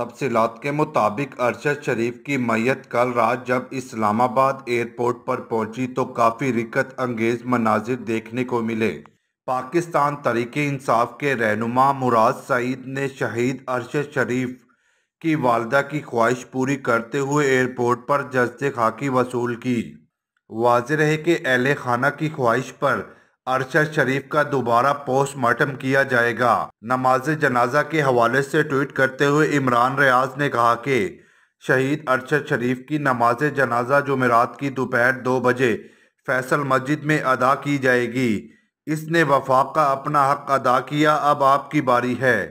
तफसीत के मुताबिक अरशद शरीफ की मैत कल रात जब इस्लामाबाद एयरपोर्ट पर पहुंची तो काफ़ी रिकत अंगेज मनाजिर देखने को मिले पाकिस्तान तरीक इंसाफ के रहनुमा मुराद सईद ने शहीद अरशद शरीफ की वालदा की ख्वाहिश पूरी करते हुए एयरपोर्ट पर जज्द खाकी वसूल की वाज है कि अहल खाना की ख्वाहिश पर अरशद शरीफ का दोबारा पोस्टमार्टम किया जाएगा नमाज जनाजा के हवाले से ट्वीट करते हुए इमरान रियाज ने कहा कि शहीद अरशद शरीफ की नमाज जनाजा जुमेरात की दोपहर दो बजे फैसल मस्जिद में अदा की जाएगी इसने वफाक का अपना हक अदा किया अब आपकी बारी है